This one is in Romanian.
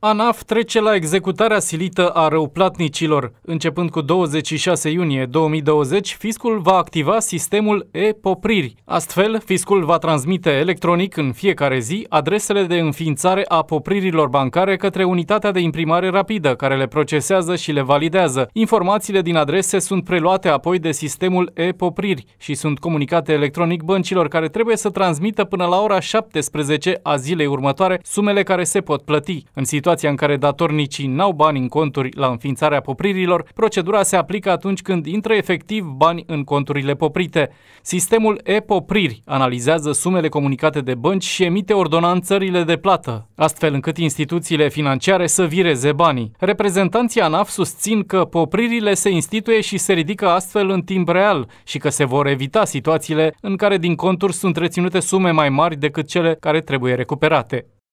ANAF trece la executarea silită a răuplatnicilor. Începând cu 26 iunie 2020, fiscul va activa sistemul e-popriri. Astfel, fiscul va transmite electronic în fiecare zi adresele de înființare a popririlor bancare către unitatea de imprimare rapidă, care le procesează și le validează. Informațiile din adrese sunt preluate apoi de sistemul e-popriri și sunt comunicate electronic băncilor care trebuie să transmită până la ora 17 a zilei următoare sumele care se pot plăti. În situație situația în care datornicii n-au bani în conturi la înființarea popririlor, procedura se aplică atunci când intră efectiv bani în conturile poprite. Sistemul e-popriri analizează sumele comunicate de bănci și emite ordonanțările de plată, astfel încât instituțiile financiare să vireze banii. Reprezentanții ANAF susțin că popririle se instituie și se ridică astfel în timp real și că se vor evita situațiile în care din conturi sunt reținute sume mai mari decât cele care trebuie recuperate.